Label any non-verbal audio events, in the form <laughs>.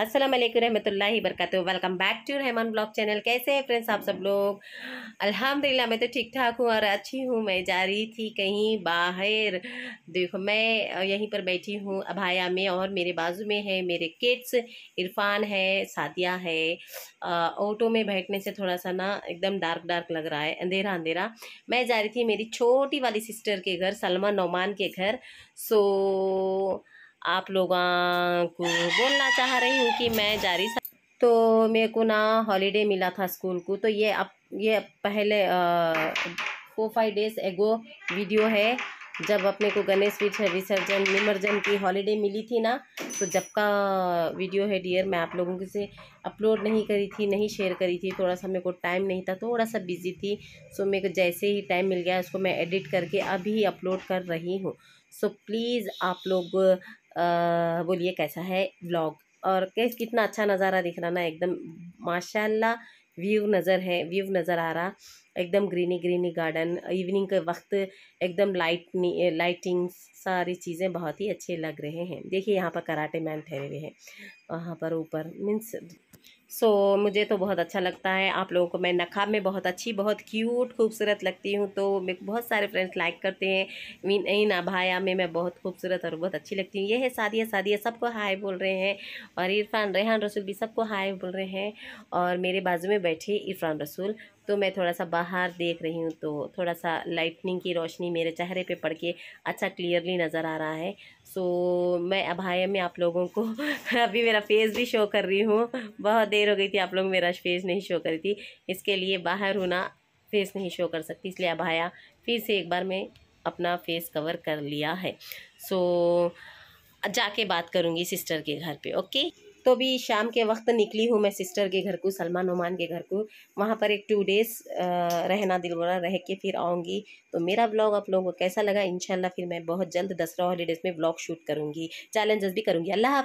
असलम रहमतुल्ला बरकत welcome back to Rahman vlog channel कैसे हैं फ्रेंड्स आप सब लोग अल्हम्दुलिल्लाह मैं तो ठीक ठाक हूँ और अच्छी हूँ मैं जा रही थी कहीं बाहर देखो मैं यहीं पर बैठी हूँ अभाया में और मेरे बाजू में है मेरे किड्स इरफान है सादिया है ऑटो में बैठने से थोड़ा सा ना एकदम डार्क डार्क लग रहा है अंधेरा अंधेरा मैं जा रही थी मेरी छोटी वाली सिस्टर के घर सलमा नौमान के घर सो आप लोग को बोलना चाह रही हूँ कि मैं जारी तो मेरे को ना हॉलीडे मिला था स्कूल को तो ये अब ये पहले four five days ago video है जब अपने को गणेश विसर्जन निमर्जन की हॉलीडे मिली थी ना तो जब का वीडियो है डियर मैं आप लोगों के से अपलोड नहीं करी थी नहीं शेयर करी थी थोड़ा सा मेरे को टाइम नहीं था थोड़ा सा बिजी थी सो मेरे को जैसे ही टाइम मिल गया उसको मैं एडिट करके अभी अपलोड कर रही हूँ सो प्लीज़ आप लोग बोलिए कैसा है ब्लॉग और कैसे कितना अच्छा नज़ारा दिख रहा ना एकदम माशाल्लाह व्यू नज़र है व्यू नज़र आ रहा एकदम ग्रीनी ग्रीनी गार्डन इवनिंग के वक्त एकदम लाइट लाइटिंग सारी चीज़ें बहुत ही अच्छे लग रहे हैं देखिए यहाँ पर कराटे मैन ठहरे हुए हैं वहाँ पर ऊपर मीन्स सो so, मुझे तो बहुत अच्छा लगता है आप लोगों को मैं नखाब में बहुत अच्छी बहुत क्यूट खूबसूरत लगती हूँ तो मेरे बहुत सारे फ्रेंड्स लाइक करते हैं इन अभाया में मैं बहुत खूबसूरत और बहुत अच्छी लगती हूँ ये है सादिया सादिया सबको हाय बोल रहे हैं और इरफान रेहान रसूल भी सबको हाय बोल रहे हैं और मेरे बाजू में बैठे इरफान रसूल तो मैं थोड़ा सा बाहर देख रही हूँ तो थोड़ा सा लाइटनिंग की रोशनी मेरे चेहरे पे पड़ के अच्छा क्लियरली नज़र आ रहा है सो मैं अभाया में आप लोगों को <laughs> अभी मेरा फेस भी शो कर रही हूँ बहुत देर देर हो गई थी आप लोग मेरा फेस नहीं शो करी थी इसके लिए बाहर होना फेस नहीं शो कर सकती इसलिए अब आया फिर से एक बार मैं अपना फेस कवर कर लिया है सो जाके बात करूँगी सिस्टर के घर पे ओके तो भी शाम के वक्त निकली हूँ मैं सिस्टर के घर को सलमान उमान के घर को वहाँ पर एक टू डेज़ रहना दिल बोला रह के फिर आऊँगी तो मेरा ब्लॉग आप लोगों को कैसा लगा इनशाला फिर मैं बहुत जल्द दसरा हॉलीडेज़ में ब्लॉग शूट करूँगी चैलेंजेस भी करूँगी अल्लाह